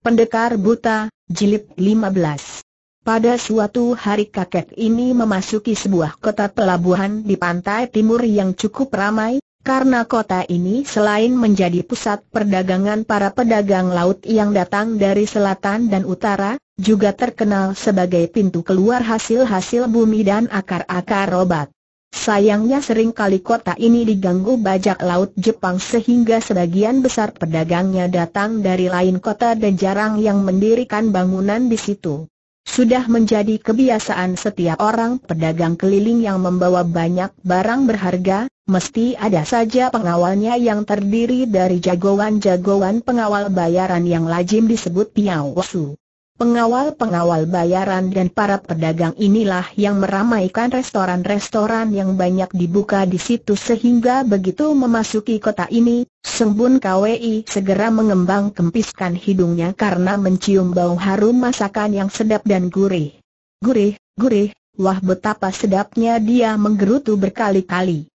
Pendekar Buta, Jilid 15 Pada suatu hari kakek ini memasuki sebuah kota pelabuhan di pantai timur yang cukup ramai, karena kota ini selain menjadi pusat perdagangan para pedagang laut yang datang dari selatan dan utara, juga terkenal sebagai pintu keluar hasil-hasil bumi dan akar-akar obat. Sayangnya sering kali kota ini diganggu bajak laut Jepang sehingga sebagian besar pedagangnya datang dari lain kota dan jarang yang mendirikan bangunan di situ. Sudah menjadi kebiasaan setiap orang pedagang keliling yang membawa banyak barang berharga, mesti ada saja pengawalnya yang terdiri dari jagoan-jagoan pengawal bayaran yang lazim disebut Piao Su. Pengawal-pengawal bayaran dan para pedagang inilah yang meramaikan restoran-restoran yang banyak dibuka di situ sehingga begitu memasuki kota ini, Sembun KWI segera mengembang kempiskan hidungnya karena mencium bau harum masakan yang sedap dan gurih. Gurih, gurih, wah betapa sedapnya dia menggerutu berkali-kali.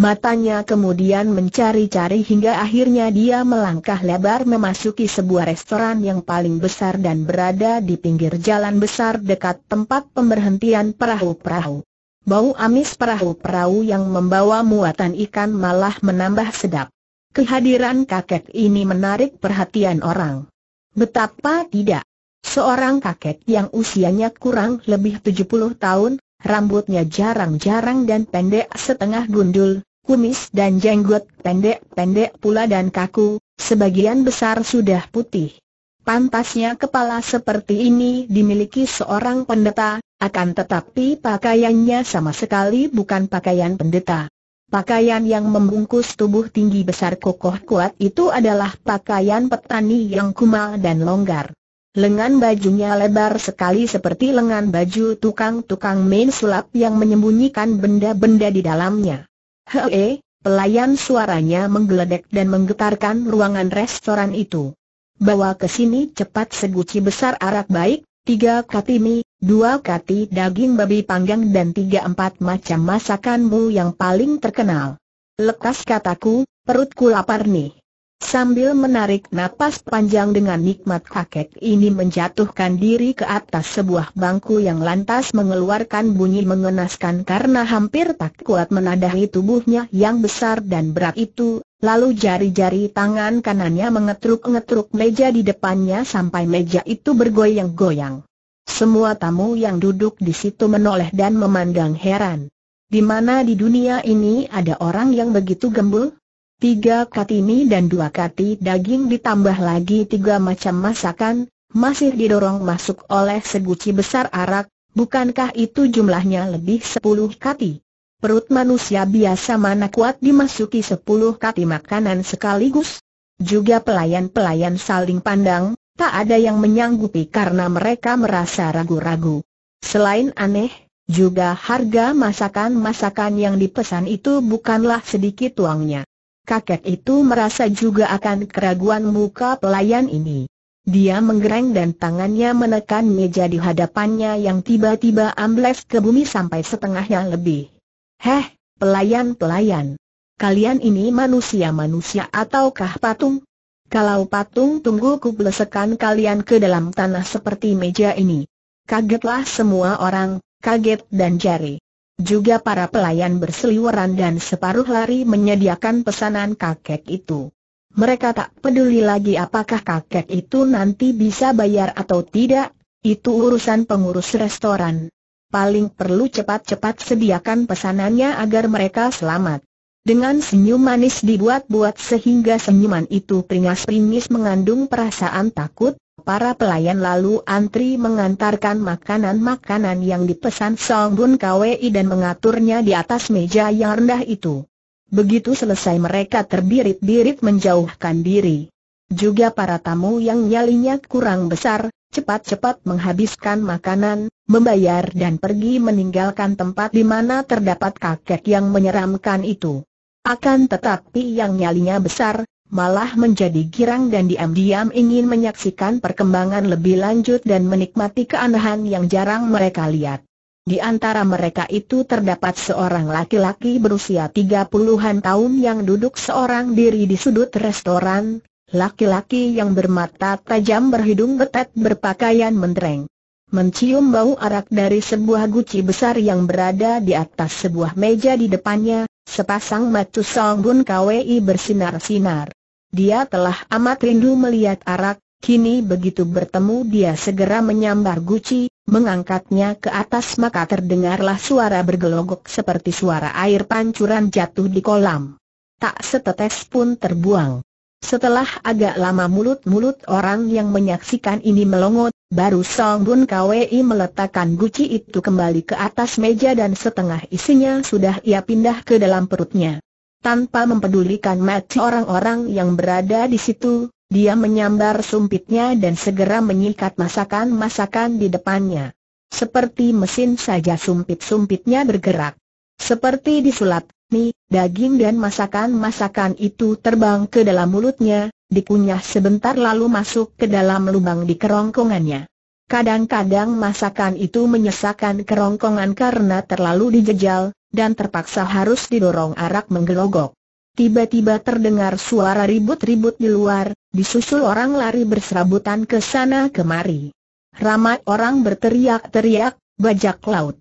Matanya kemudian mencari-cari hingga akhirnya dia melangkah lebar memasuki sebuah restoran yang paling besar dan berada di pinggir jalan besar dekat tempat pemberhentian perahu-perahu. Bau amis perahu-perahu yang membawa muatan ikan malah menambah sedap. Kehadiran kakek ini menarik perhatian orang. Betapa tidak. Seorang kakek yang usianya kurang lebih 70 tahun, rambutnya jarang-jarang dan pendek setengah gundul, kumis dan jenggot pendek-pendek pula dan kaku, sebagian besar sudah putih. Pantasnya kepala seperti ini dimiliki seorang pendeta, akan tetapi pakaiannya sama sekali bukan pakaian pendeta. Pakaian yang membungkus tubuh tinggi besar kokoh kuat itu adalah pakaian petani yang kumal dan longgar. Lengan bajunya lebar sekali seperti lengan baju tukang-tukang main sulap yang menyembunyikan benda-benda di dalamnya. Hei, pelayan suaranya menggeledek dan menggetarkan ruangan restoran itu. Bawa ke sini cepat seguci besar arak baik, tiga kati mie, dua kati daging babi panggang dan tiga empat macam masakanmu yang paling terkenal. Lekas kataku, perutku lapar nih. Sambil menarik napas panjang dengan nikmat kakek ini menjatuhkan diri ke atas sebuah bangku yang lantas mengeluarkan bunyi mengenaskan karena hampir tak kuat menadahi tubuhnya yang besar dan berat itu, lalu jari-jari tangan kanannya mengetruk-ngetruk meja di depannya sampai meja itu bergoyang-goyang. Semua tamu yang duduk di situ menoleh dan memandang heran. Di mana di dunia ini ada orang yang begitu gembul? tiga kati mie dan dua kati daging ditambah lagi tiga macam masakan, masih didorong masuk oleh seguci besar arak, bukankah itu jumlahnya lebih sepuluh kati? Perut manusia biasa mana kuat dimasuki sepuluh kati makanan sekaligus? Juga pelayan-pelayan saling pandang, tak ada yang menyanggupi karena mereka merasa ragu-ragu. Selain aneh, juga harga masakan-masakan yang dipesan itu bukanlah sedikit uangnya kakek itu merasa juga akan keraguan muka pelayan ini. Dia menggereng dan tangannya menekan meja di hadapannya yang tiba-tiba ambles ke bumi sampai setengahnya lebih. Heh, pelayan-pelayan. Kalian ini manusia-manusia ataukah patung? Kalau patung tunggu ku belesekan kalian ke dalam tanah seperti meja ini. Kagetlah semua orang, kaget dan jari. Juga para pelayan berseliweran dan separuh lari menyediakan pesanan kakek itu. Mereka tak peduli lagi apakah kakek itu nanti bisa bayar atau tidak, itu urusan pengurus restoran. Paling perlu cepat-cepat sediakan pesanannya agar mereka selamat. Dengan senyum manis dibuat-buat sehingga senyuman itu pringas-pringis mengandung perasaan takut, Para pelayan lalu antri mengantarkan makanan-makanan yang dipesan Song Bun Kwei dan mengaturnya di atas meja yang rendah itu. Begitu selesai mereka terbirit-birit menjauhkan diri. Juga para tamu yang nyalinya kurang besar, cepat-cepat menghabiskan makanan, membayar dan pergi meninggalkan tempat di mana terdapat kakek yang menyeramkan itu. Akan tetapi yang nyalinya besar, malah menjadi girang dan diam-diam ingin menyaksikan perkembangan lebih lanjut dan menikmati keanehan yang jarang mereka lihat. Di antara mereka itu terdapat seorang laki-laki berusia 30-an tahun yang duduk seorang diri di sudut restoran, laki-laki yang bermata tajam berhidung betet berpakaian mendreng, Mencium bau arak dari sebuah guci besar yang berada di atas sebuah meja di depannya, sepasang mata Song Bun Kwi bersinar-sinar. Dia telah amat rindu melihat arak, kini begitu bertemu dia segera menyambar guci, mengangkatnya ke atas maka terdengarlah suara bergelogok seperti suara air pancuran jatuh di kolam. Tak setetes pun terbuang. Setelah agak lama mulut-mulut orang yang menyaksikan ini melongot, baru Song Bun Kwei meletakkan guci itu kembali ke atas meja dan setengah isinya sudah ia pindah ke dalam perutnya. Tanpa mempedulikan mati orang-orang yang berada di situ, dia menyambar sumpitnya dan segera menyikat masakan-masakan di depannya. Seperti mesin saja sumpit-sumpitnya bergerak. Seperti disulap, mie, daging dan masakan-masakan itu terbang ke dalam mulutnya, dikunyah sebentar lalu masuk ke dalam lubang di kerongkongannya. Kadang-kadang masakan itu menyesakan kerongkongan karena terlalu dijejal, dan terpaksa harus didorong arak menggelogok. Tiba-tiba terdengar suara ribut-ribut di luar, disusul orang lari berserabutan ke sana kemari. Ramai orang berteriak-teriak, bajak laut,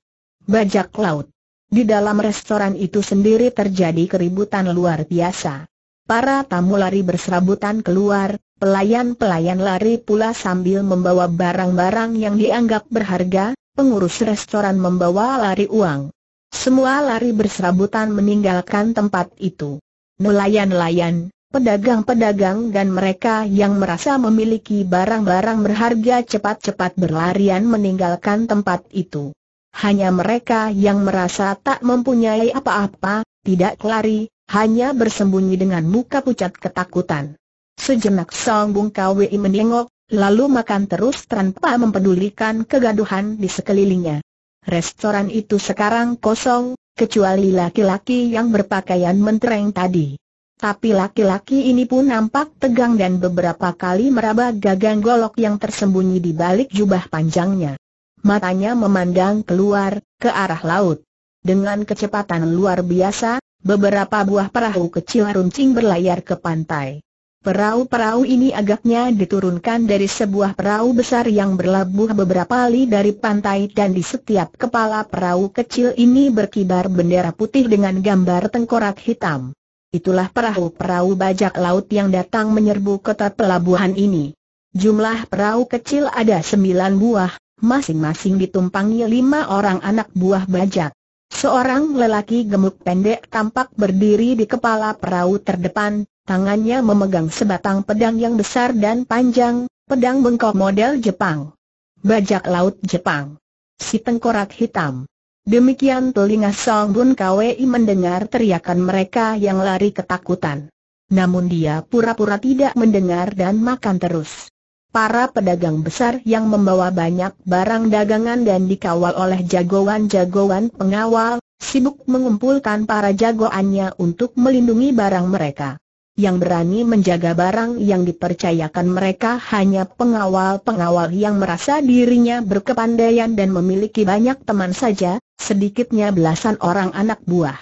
bajak laut. Di dalam restoran itu sendiri terjadi keributan luar biasa. Para tamu lari berserabutan keluar, pelayan-pelayan lari pula sambil membawa barang-barang yang dianggap berharga, pengurus restoran membawa lari uang. Semua lari berserabutan meninggalkan tempat itu. Nelayan-nelayan, pedagang-pedagang dan mereka yang merasa memiliki barang-barang berharga cepat-cepat berlarian meninggalkan tempat itu. Hanya mereka yang merasa tak mempunyai apa-apa, tidak lari, hanya bersembunyi dengan muka pucat ketakutan. Sejenak Song Bung Kwi menengok, lalu makan terus tanpa mempedulikan kegaduhan di sekelilingnya. Restoran itu sekarang kosong, kecuali laki-laki yang berpakaian mentereng tadi. Tapi laki-laki ini pun nampak tegang dan beberapa kali meraba gagang golok yang tersembunyi di balik jubah panjangnya. Matanya memandang keluar, ke arah laut. Dengan kecepatan luar biasa, beberapa buah perahu kecil runcing berlayar ke pantai. Perahu-perahu ini agaknya diturunkan dari sebuah perahu besar yang berlabuh beberapa kali dari pantai dan di setiap kepala perahu kecil ini berkibar bendera putih dengan gambar tengkorak hitam. Itulah perahu-perahu bajak laut yang datang menyerbu kota pelabuhan ini. Jumlah perahu kecil ada sembilan buah, masing-masing ditumpangi lima orang anak buah bajak. Seorang lelaki gemuk pendek tampak berdiri di kepala perahu terdepan, tangannya memegang sebatang pedang yang besar dan panjang, pedang bengkok model Jepang. Bajak laut Jepang. Si tengkorak hitam. Demikian telinga Song Bun Kwei mendengar teriakan mereka yang lari ketakutan. Namun dia pura-pura tidak mendengar dan makan terus. Para pedagang besar yang membawa banyak barang dagangan dan dikawal oleh jagoan-jagoan pengawal, sibuk mengumpulkan para jagoannya untuk melindungi barang mereka yang berani menjaga barang yang dipercayakan mereka hanya pengawal-pengawal yang merasa dirinya berkepandaian dan memiliki banyak teman saja, sedikitnya belasan orang anak buah.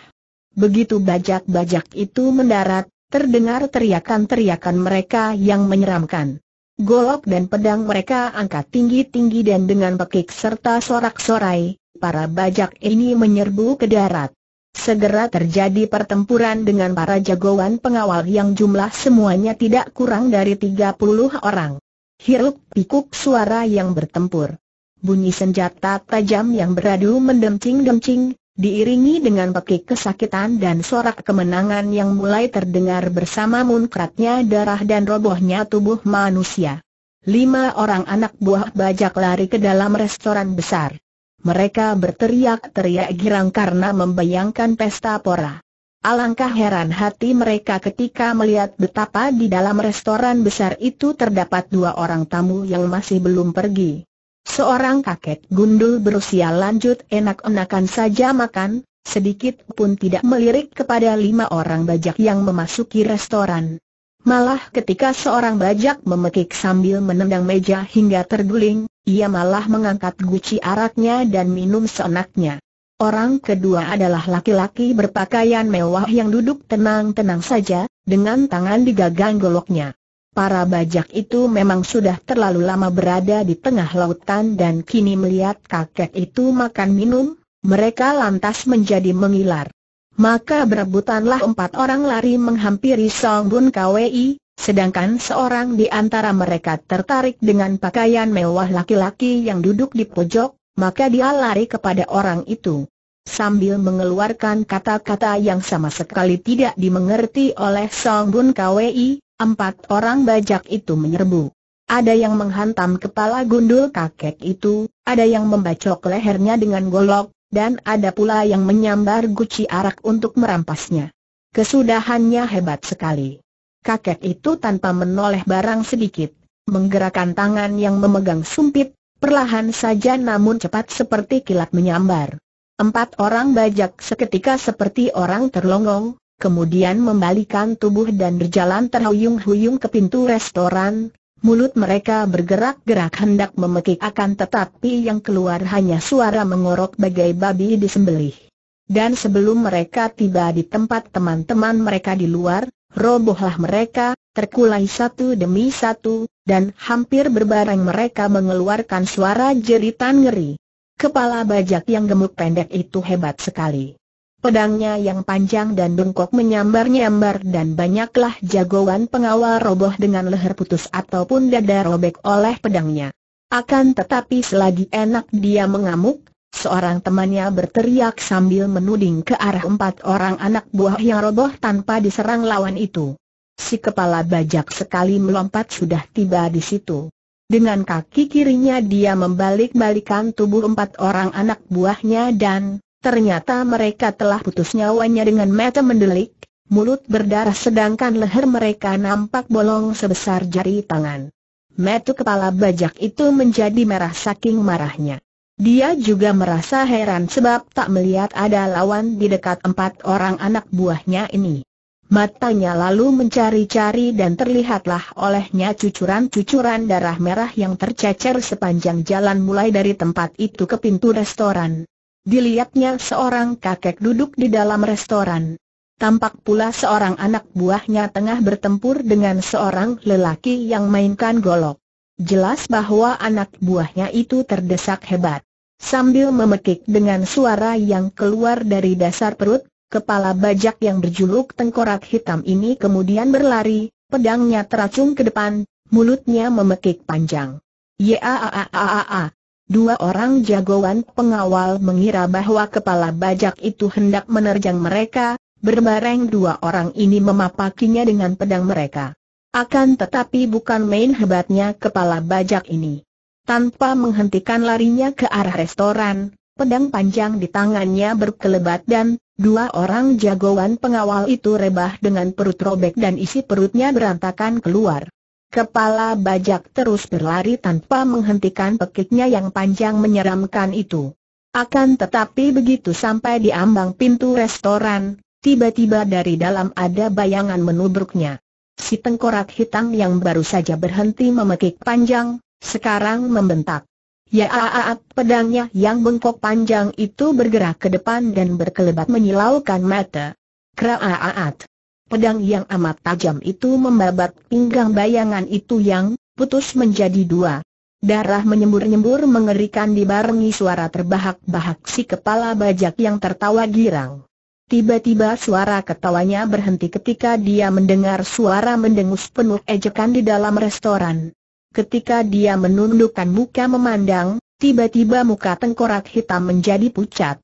Begitu bajak-bajak itu mendarat, terdengar teriakan-teriakan mereka yang menyeramkan. Golok dan pedang mereka angkat tinggi-tinggi dan dengan pekik serta sorak-sorai, para bajak ini menyerbu ke darat. Segera terjadi pertempuran dengan para jagoan pengawal yang jumlah semuanya tidak kurang dari 30 orang. Hiruk pikuk suara yang bertempur. Bunyi senjata tajam yang beradu mendemcing-demcing, diiringi dengan pekik kesakitan dan sorak kemenangan yang mulai terdengar bersama munkratnya darah dan robohnya tubuh manusia. Lima orang anak buah bajak lari ke dalam restoran besar. Mereka berteriak-teriak girang karena membayangkan pesta pora. Alangkah heran hati mereka ketika melihat betapa di dalam restoran besar itu terdapat dua orang tamu yang masih belum pergi. Seorang kakek gundul berusia lanjut enak-enakan saja makan, sedikit pun tidak melirik kepada lima orang bajak yang memasuki restoran. Malah ketika seorang bajak memekik sambil menendang meja hingga terguling, ia malah mengangkat guci araknya dan minum seenaknya. Orang kedua adalah laki-laki berpakaian mewah yang duduk tenang-tenang saja, dengan tangan digagang goloknya. Para bajak itu memang sudah terlalu lama berada di tengah lautan dan kini melihat kakek itu makan minum, mereka lantas menjadi mengilar. Maka berebutanlah empat orang lari menghampiri Song Bun Kwei, Sedangkan seorang di antara mereka tertarik dengan pakaian mewah laki-laki yang duduk di pojok, maka dia lari kepada orang itu. Sambil mengeluarkan kata-kata yang sama sekali tidak dimengerti oleh Song Bun Kwei. empat orang bajak itu menyerbu. Ada yang menghantam kepala gundul kakek itu, ada yang membacok lehernya dengan golok, dan ada pula yang menyambar guci arak untuk merampasnya. Kesudahannya hebat sekali kakek itu tanpa menoleh barang sedikit, menggerakkan tangan yang memegang sumpit, perlahan saja namun cepat seperti kilat menyambar. Empat orang bajak seketika seperti orang terlongong, kemudian membalikan tubuh dan berjalan terhuyung-huyung ke pintu restoran, Mulut mereka bergerak-gerak hendak memekik akan tetapi yang keluar hanya suara mengorok bagai babi disembelih. Dan sebelum mereka tiba di tempat teman-teman mereka di luar, robohlah mereka, terkulai satu demi satu, dan hampir berbareng mereka mengeluarkan suara jeritan ngeri. Kepala bajak yang gemuk pendek itu hebat sekali. Pedangnya yang panjang dan bengkok menyambar-nyambar dan banyaklah jagoan pengawal roboh dengan leher putus ataupun dada robek oleh pedangnya. Akan tetapi selagi enak dia mengamuk, Seorang temannya berteriak sambil menuding ke arah empat orang anak buah yang roboh tanpa diserang lawan itu. Si kepala bajak sekali melompat sudah tiba di situ. Dengan kaki kirinya dia membalik-balikan tubuh empat orang anak buahnya dan, ternyata mereka telah putus nyawanya dengan mata mendelik, mulut berdarah sedangkan leher mereka nampak bolong sebesar jari tangan. Metu kepala bajak itu menjadi merah saking marahnya. Dia juga merasa heran sebab tak melihat ada lawan di dekat empat orang anak buahnya ini. Matanya lalu mencari-cari dan terlihatlah olehnya cucuran-cucuran darah merah yang tercecer sepanjang jalan mulai dari tempat itu ke pintu restoran. Dilihatnya seorang kakek duduk di dalam restoran. Tampak pula seorang anak buahnya tengah bertempur dengan seorang lelaki yang mainkan golok. Jelas bahwa anak buahnya itu terdesak hebat. Sambil memekik dengan suara yang keluar dari dasar perut, kepala bajak yang berjuluk tengkorak hitam ini kemudian berlari, pedangnya teracung ke depan, mulutnya memekik panjang. Yaaaaaaa. Dua orang jagoan pengawal mengira bahwa kepala bajak itu hendak menerjang mereka, berbareng dua orang ini memapakinya dengan pedang mereka. Akan tetapi bukan main hebatnya kepala bajak ini. Tanpa menghentikan larinya ke arah restoran, pedang panjang di tangannya berkelebat dan, dua orang jagoan pengawal itu rebah dengan perut robek dan isi perutnya berantakan keluar. Kepala bajak terus berlari tanpa menghentikan pekiknya yang panjang menyeramkan itu. Akan tetapi begitu sampai di ambang pintu restoran, tiba-tiba dari dalam ada bayangan menubruknya. Si tengkorak hitam yang baru saja berhenti memekik panjang, sekarang membentak. Ya aat ah, ah, ah, pedangnya yang bengkok panjang itu bergerak ke depan dan berkelebat menyilaukan mata. Kera Kraaat. Pedang yang amat tajam itu membabat pinggang bayangan itu yang putus menjadi dua. Darah menyembur-nyembur mengerikan dibarengi suara terbahak-bahak si kepala bajak yang tertawa girang. Tiba-tiba suara ketawanya berhenti ketika dia mendengar suara mendengus penuh ejekan di dalam restoran ketika dia menundukkan muka memandang, tiba-tiba muka tengkorak hitam menjadi pucat.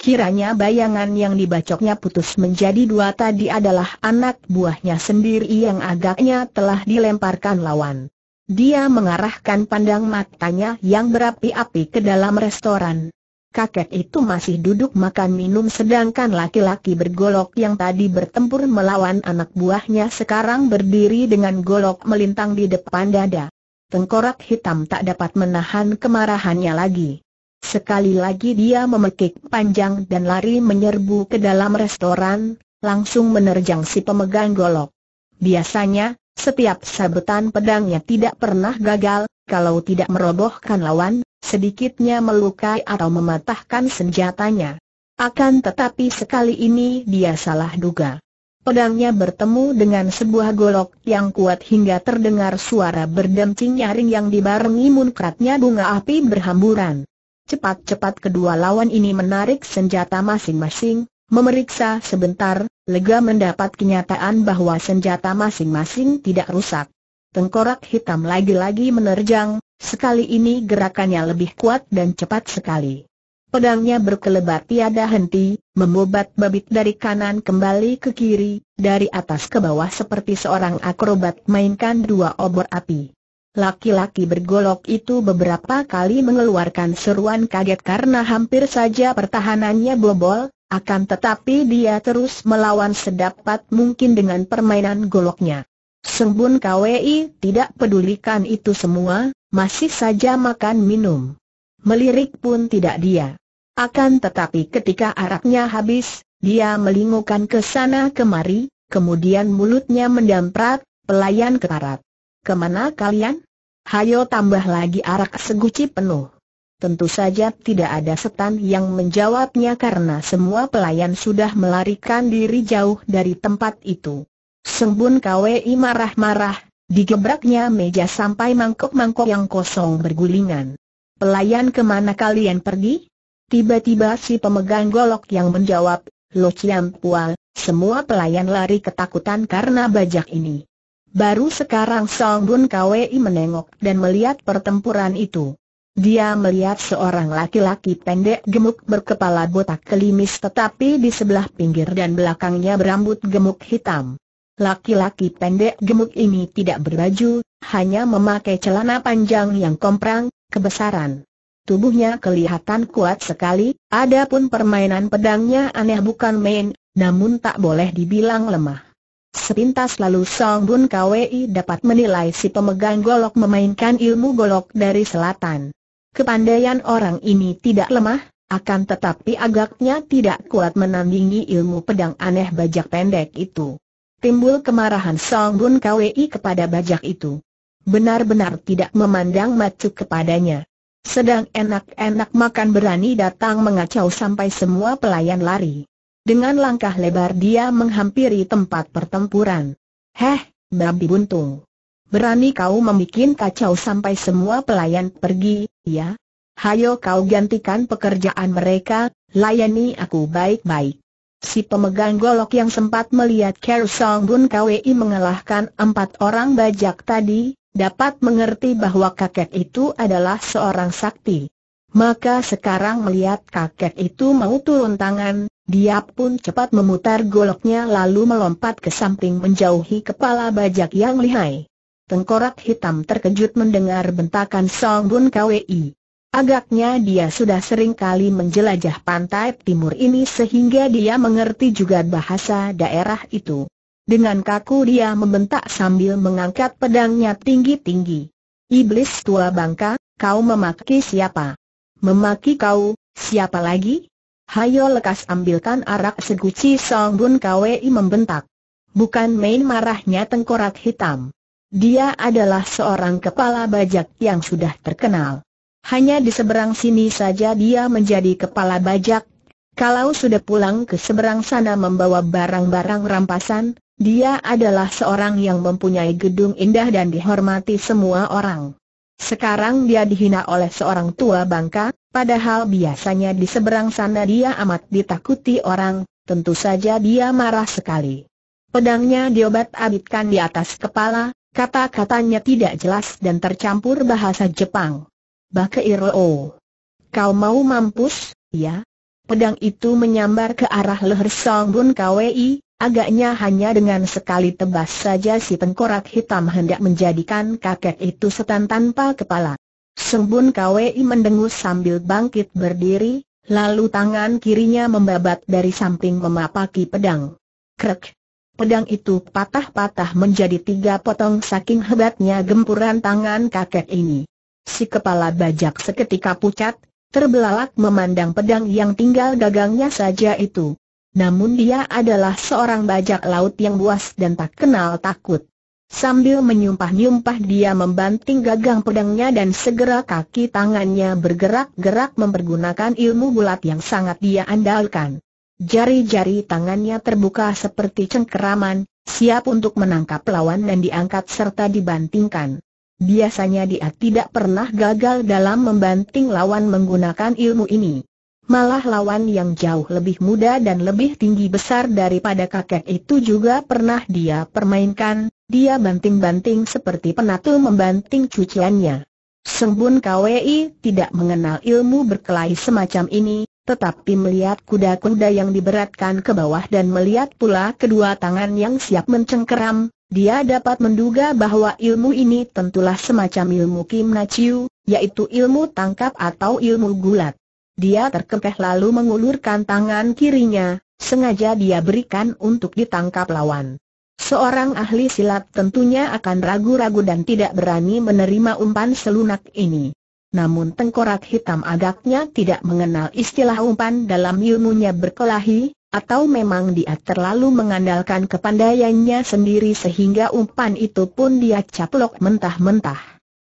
Kiranya bayangan yang dibacoknya putus menjadi dua tadi adalah anak buahnya sendiri yang agaknya telah dilemparkan lawan. Dia mengarahkan pandang matanya yang berapi-api ke dalam restoran. Kakek itu masih duduk makan minum sedangkan laki-laki bergolok yang tadi bertempur melawan anak buahnya sekarang berdiri dengan golok melintang di depan dada tengkorak hitam tak dapat menahan kemarahannya lagi. Sekali lagi dia memekik panjang dan lari menyerbu ke dalam restoran, langsung menerjang si pemegang golok. Biasanya, setiap sabetan pedangnya tidak pernah gagal, kalau tidak merobohkan lawan, sedikitnya melukai atau mematahkan senjatanya. Akan tetapi sekali ini dia salah duga. Pedangnya bertemu dengan sebuah golok yang kuat hingga terdengar suara berdenting nyaring yang dibarengi munkratnya bunga api berhamburan. Cepat-cepat kedua lawan ini menarik senjata masing-masing, memeriksa sebentar, lega mendapat kenyataan bahwa senjata masing-masing tidak rusak. Tengkorak hitam lagi-lagi menerjang, sekali ini gerakannya lebih kuat dan cepat sekali. Pedangnya berkelebat tiada henti, memobat babit dari kanan kembali ke kiri, dari atas ke bawah seperti seorang akrobat mainkan dua obor api. Laki-laki bergolok itu beberapa kali mengeluarkan seruan kaget karena hampir saja pertahanannya bobol, akan tetapi dia terus melawan sedapat mungkin dengan permainan goloknya. Sembun KWI tidak pedulikan itu semua, masih saja makan minum melirik pun tidak dia. Akan tetapi ketika araknya habis, dia melingukan ke sana kemari, kemudian mulutnya mendamprat, pelayan ke keparat. Kemana kalian? Hayo tambah lagi arak seguci penuh. Tentu saja tidak ada setan yang menjawabnya karena semua pelayan sudah melarikan diri jauh dari tempat itu. Sembun KWI marah-marah, digebraknya meja sampai mangkok-mangkok yang kosong bergulingan. Pelayan kemana kalian pergi? Tiba-tiba si pemegang golok yang menjawab, Lo Chiam Pual, semua pelayan lari ketakutan karena bajak ini. Baru sekarang Song Bun Kwei menengok dan melihat pertempuran itu. Dia melihat seorang laki-laki pendek gemuk berkepala botak kelimis tetapi di sebelah pinggir dan belakangnya berambut gemuk hitam. Laki-laki pendek gemuk ini tidak berbaju, hanya memakai celana panjang yang komprang, kebesaran. Tubuhnya kelihatan kuat sekali, adapun permainan pedangnya aneh bukan main, namun tak boleh dibilang lemah. Sepintas lalu Song Bun Kwi dapat menilai si pemegang golok memainkan ilmu golok dari selatan. Kepandaian orang ini tidak lemah, akan tetapi agaknya tidak kuat menandingi ilmu pedang aneh bajak pendek itu. Timbul kemarahan Song Bun Kwi kepada bajak itu benar-benar tidak memandang macu kepadanya. Sedang enak-enak makan berani datang mengacau sampai semua pelayan lari. Dengan langkah lebar dia menghampiri tempat pertempuran. Heh, babi buntung. Berani kau membuat kacau sampai semua pelayan pergi, ya? Hayo kau gantikan pekerjaan mereka, layani aku baik-baik. Si pemegang golok yang sempat melihat Ker Song Bun Kwei mengalahkan empat orang bajak tadi, dapat mengerti bahwa kakek itu adalah seorang sakti. Maka sekarang melihat kakek itu mau turun tangan, dia pun cepat memutar goloknya lalu melompat ke samping menjauhi kepala bajak yang lihai. Tengkorak hitam terkejut mendengar bentakan Song Bun Kwi. Agaknya dia sudah sering kali menjelajah pantai timur ini sehingga dia mengerti juga bahasa daerah itu. Dengan kaku dia membentak sambil mengangkat pedangnya tinggi-tinggi. Iblis tua bangka, kau memaki siapa? Memaki kau, siapa lagi? Hayo lekas ambilkan arak seguci Song Bun Kwei membentak. Bukan main marahnya tengkorak hitam. Dia adalah seorang kepala bajak yang sudah terkenal. Hanya di seberang sini saja dia menjadi kepala bajak. Kalau sudah pulang ke seberang sana membawa barang-barang rampasan, dia adalah seorang yang mempunyai gedung indah dan dihormati semua orang. Sekarang dia dihina oleh seorang tua bangka, padahal biasanya di seberang sana dia amat ditakuti orang, tentu saja dia marah sekali. Pedangnya diobat-abitkan di atas kepala, kata-katanya tidak jelas dan tercampur bahasa Jepang. Bakeiro. Kau mau mampus, ya? Pedang itu menyambar ke arah leher Song Bun Kwei, Agaknya hanya dengan sekali tebas saja si tengkorak hitam hendak menjadikan kakek itu setan tanpa kepala. Sembun Kwei mendengus sambil bangkit berdiri, lalu tangan kirinya membabat dari samping memapaki pedang. Krek! Pedang itu patah-patah menjadi tiga potong saking hebatnya gempuran tangan kakek ini. Si kepala bajak seketika pucat, terbelalak memandang pedang yang tinggal gagangnya saja itu. Namun dia adalah seorang bajak laut yang buas dan tak kenal takut. Sambil menyumpah-nyumpah dia membanting gagang pedangnya dan segera kaki tangannya bergerak-gerak mempergunakan ilmu bulat yang sangat dia andalkan. Jari-jari tangannya terbuka seperti cengkeraman, siap untuk menangkap lawan dan diangkat serta dibantingkan. Biasanya dia tidak pernah gagal dalam membanting lawan menggunakan ilmu ini malah lawan yang jauh lebih muda dan lebih tinggi besar daripada kakek itu juga pernah dia permainkan, dia banting-banting seperti penatu membanting cuciannya. Sembun KWI tidak mengenal ilmu berkelahi semacam ini, tetapi melihat kuda-kuda yang diberatkan ke bawah dan melihat pula kedua tangan yang siap mencengkeram, dia dapat menduga bahwa ilmu ini tentulah semacam ilmu Kim Nachiu, yaitu ilmu tangkap atau ilmu gulat. Dia terkekeh lalu mengulurkan tangan kirinya, sengaja dia berikan untuk ditangkap lawan. Seorang ahli silat tentunya akan ragu-ragu dan tidak berani menerima umpan selunak ini. Namun tengkorak hitam agaknya tidak mengenal istilah umpan dalam ilmunya berkelahi, atau memang dia terlalu mengandalkan kepandaiannya sendiri sehingga umpan itu pun dia caplok mentah-mentah.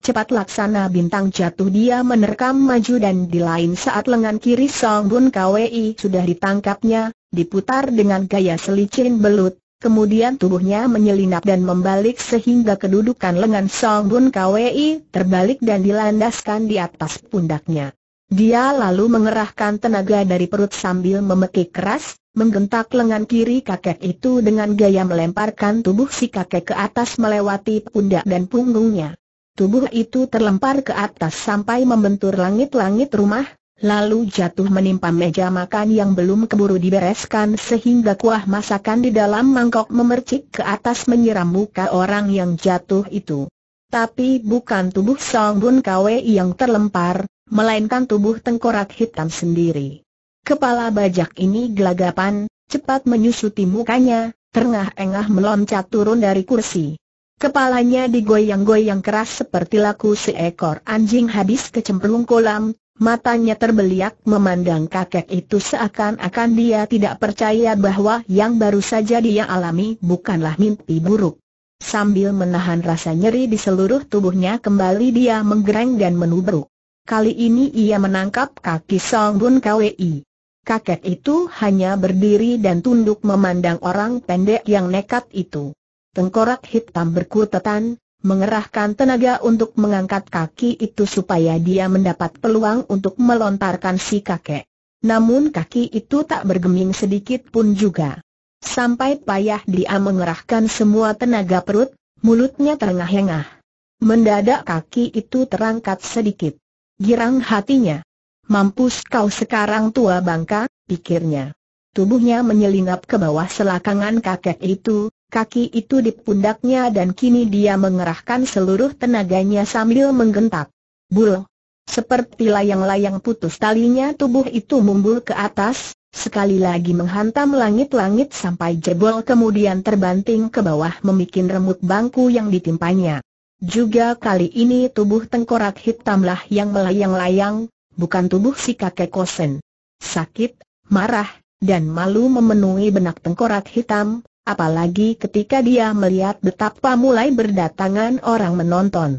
Cepat laksana bintang jatuh dia menerkam maju dan di lain saat lengan kiri Song Bun Kwi sudah ditangkapnya, diputar dengan gaya selicin belut, kemudian tubuhnya menyelinap dan membalik sehingga kedudukan lengan Song Bun Kwi terbalik dan dilandaskan di atas pundaknya. Dia lalu mengerahkan tenaga dari perut sambil memekik keras, menggentak lengan kiri kakek itu dengan gaya melemparkan tubuh si kakek ke atas melewati pundak dan punggungnya. Tubuh itu terlempar ke atas sampai membentur langit-langit rumah, lalu jatuh menimpa meja makan yang belum keburu dibereskan sehingga kuah masakan di dalam mangkok memercik ke atas menyiram muka orang yang jatuh itu. Tapi bukan tubuh Song Bun Kwe yang terlempar, melainkan tubuh tengkorak hitam sendiri. Kepala bajak ini gelagapan, cepat menyusuti mukanya, terengah-engah meloncat turun dari kursi. Kepalanya digoyang-goyang keras seperti laku seekor anjing habis kecemplung kolam, matanya terbeliak memandang kakek itu seakan-akan dia tidak percaya bahwa yang baru saja dia alami bukanlah mimpi buruk. Sambil menahan rasa nyeri di seluruh tubuhnya kembali dia menggereng dan menubruk. Kali ini ia menangkap kaki Song Bun Kwi. Kakek itu hanya berdiri dan tunduk memandang orang pendek yang nekat itu. Tengkorak hitam berkutetan, mengerahkan tenaga untuk mengangkat kaki itu supaya dia mendapat peluang untuk melontarkan si kakek. Namun kaki itu tak bergeming sedikit pun juga. Sampai payah dia mengerahkan semua tenaga perut, mulutnya terengah-engah. Mendadak kaki itu terangkat sedikit. Girang hatinya. Mampus kau sekarang tua bangka, pikirnya. Tubuhnya menyelinap ke bawah selakangan kakek itu, kaki itu di pundaknya dan kini dia mengerahkan seluruh tenaganya sambil menggentak. Bul! Seperti layang-layang putus talinya tubuh itu mumbul ke atas, sekali lagi menghantam langit-langit sampai jebol kemudian terbanting ke bawah memikin remuk bangku yang ditimpanya. Juga kali ini tubuh tengkorak hitamlah yang melayang-layang, bukan tubuh si kakek kosen. Sakit, marah, dan malu memenuhi benak tengkorak hitam, apalagi ketika dia melihat betapa mulai berdatangan orang menonton.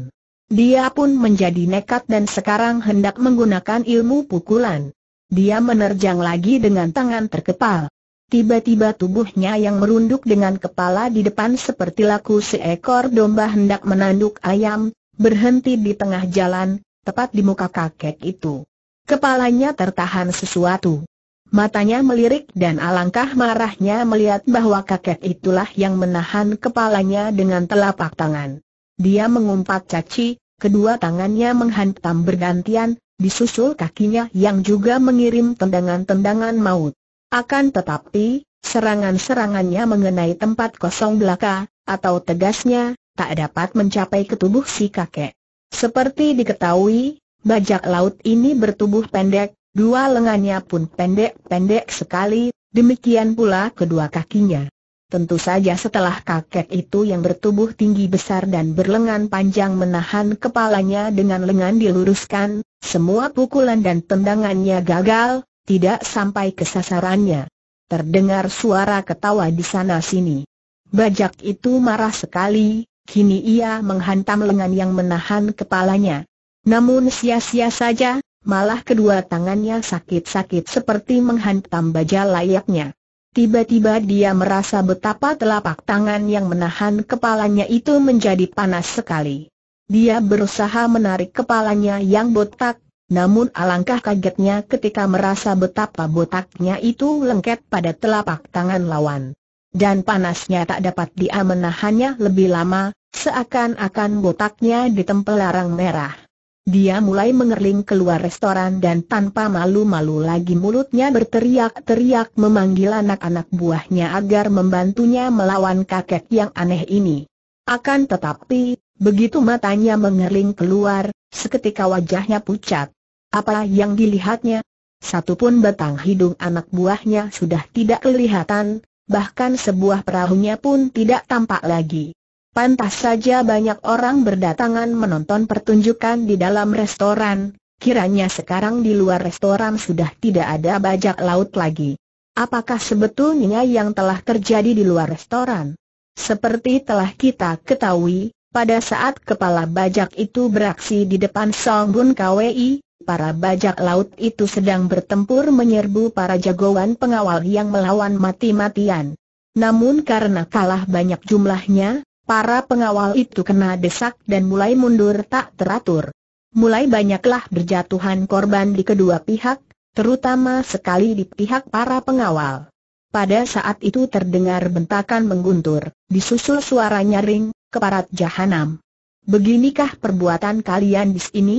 Dia pun menjadi nekat dan sekarang hendak menggunakan ilmu pukulan. Dia menerjang lagi dengan tangan terkepal. Tiba-tiba tubuhnya yang merunduk dengan kepala di depan seperti laku seekor domba hendak menanduk ayam, berhenti di tengah jalan, tepat di muka kakek itu. Kepalanya tertahan sesuatu matanya melirik dan alangkah marahnya melihat bahwa kakek itulah yang menahan kepalanya dengan telapak tangan. Dia mengumpat caci, kedua tangannya menghantam bergantian, disusul kakinya yang juga mengirim tendangan-tendangan maut. Akan tetapi, serangan-serangannya mengenai tempat kosong belaka, atau tegasnya, tak dapat mencapai ketubuh si kakek. Seperti diketahui, bajak laut ini bertubuh pendek, Dua lengannya pun pendek-pendek sekali, demikian pula kedua kakinya. Tentu saja setelah kakek itu yang bertubuh tinggi besar dan berlengan panjang menahan kepalanya dengan lengan diluruskan, semua pukulan dan tendangannya gagal, tidak sampai ke sasarannya. Terdengar suara ketawa di sana-sini. Bajak itu marah sekali, kini ia menghantam lengan yang menahan kepalanya. Namun sia-sia saja, malah kedua tangannya sakit-sakit seperti menghantam baja layaknya. Tiba-tiba dia merasa betapa telapak tangan yang menahan kepalanya itu menjadi panas sekali. Dia berusaha menarik kepalanya yang botak, namun alangkah kagetnya ketika merasa betapa botaknya itu lengket pada telapak tangan lawan. Dan panasnya tak dapat dia menahannya lebih lama, seakan-akan botaknya ditempel larang merah. Dia mulai mengerling keluar restoran dan tanpa malu-malu lagi mulutnya berteriak-teriak memanggil anak-anak buahnya agar membantunya melawan kakek yang aneh ini. Akan tetapi, begitu matanya mengerling keluar, seketika wajahnya pucat. Apa yang dilihatnya? Satupun batang hidung anak buahnya sudah tidak kelihatan, bahkan sebuah perahunya pun tidak tampak lagi. Pantas saja banyak orang berdatangan menonton pertunjukan di dalam restoran, kiranya sekarang di luar restoran sudah tidak ada bajak laut lagi. Apakah sebetulnya yang telah terjadi di luar restoran? Seperti telah kita ketahui, pada saat kepala bajak itu beraksi di depan Songbun KWI, para bajak laut itu sedang bertempur menyerbu para jagoan pengawal yang melawan mati-matian. Namun karena kalah banyak jumlahnya, Para pengawal itu kena desak dan mulai mundur tak teratur. Mulai banyaklah berjatuhan korban di kedua pihak, terutama sekali di pihak para pengawal. Pada saat itu terdengar bentakan mengguntur, disusul suara nyaring, keparat jahanam. Beginikah perbuatan kalian di sini?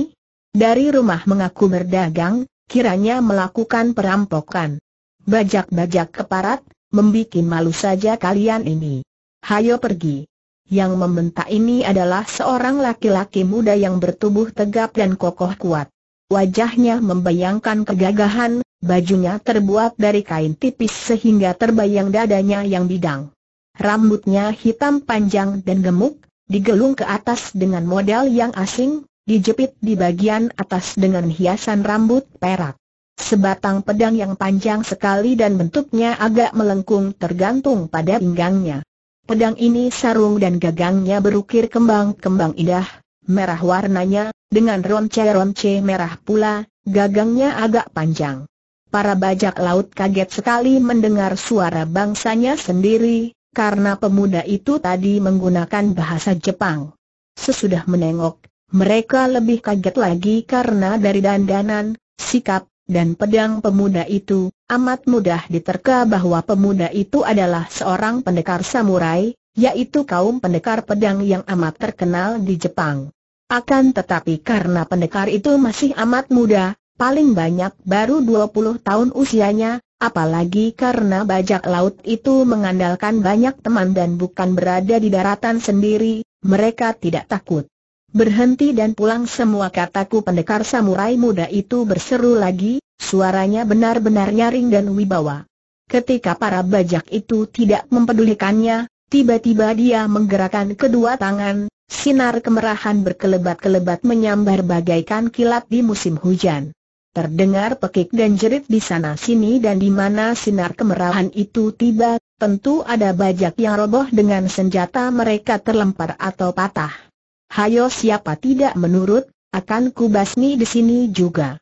Dari rumah mengaku berdagang, kiranya melakukan perampokan. Bajak-bajak keparat, membuat malu saja kalian ini. Hayo pergi. Yang membentak ini adalah seorang laki-laki muda yang bertubuh tegap dan kokoh kuat. Wajahnya membayangkan kegagahan, bajunya terbuat dari kain tipis sehingga terbayang dadanya yang bidang. Rambutnya hitam panjang dan gemuk, digelung ke atas dengan model yang asing, dijepit di bagian atas dengan hiasan rambut perak. Sebatang pedang yang panjang sekali dan bentuknya agak melengkung tergantung pada pinggangnya. Pedang ini sarung dan gagangnya berukir kembang-kembang indah, merah warnanya, dengan ronce-ronce merah pula, gagangnya agak panjang. Para bajak laut kaget sekali mendengar suara bangsanya sendiri, karena pemuda itu tadi menggunakan bahasa Jepang. Sesudah menengok, mereka lebih kaget lagi karena dari dandanan, sikap, dan pedang pemuda itu, amat mudah diterka bahwa pemuda itu adalah seorang pendekar samurai, yaitu kaum pendekar pedang yang amat terkenal di Jepang. Akan tetapi karena pendekar itu masih amat muda, paling banyak baru 20 tahun usianya, apalagi karena bajak laut itu mengandalkan banyak teman dan bukan berada di daratan sendiri, mereka tidak takut. Berhenti dan pulang semua kataku pendekar samurai muda itu berseru lagi, suaranya benar-benar nyaring dan wibawa. Ketika para bajak itu tidak mempedulikannya, tiba-tiba dia menggerakkan kedua tangan, sinar kemerahan berkelebat-kelebat menyambar bagaikan kilat di musim hujan. Terdengar pekik dan jerit di sana-sini dan di mana sinar kemerahan itu tiba, tentu ada bajak yang roboh dengan senjata mereka terlempar atau patah. Hayo siapa tidak menurut, akan kubasmi di sini juga.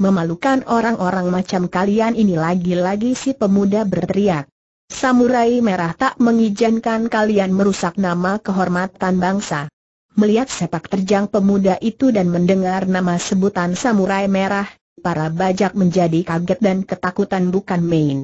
Memalukan orang-orang macam kalian ini lagi-lagi si pemuda berteriak. Samurai merah tak mengizinkan kalian merusak nama kehormatan bangsa. Melihat sepak terjang pemuda itu dan mendengar nama sebutan samurai merah, para bajak menjadi kaget dan ketakutan bukan main.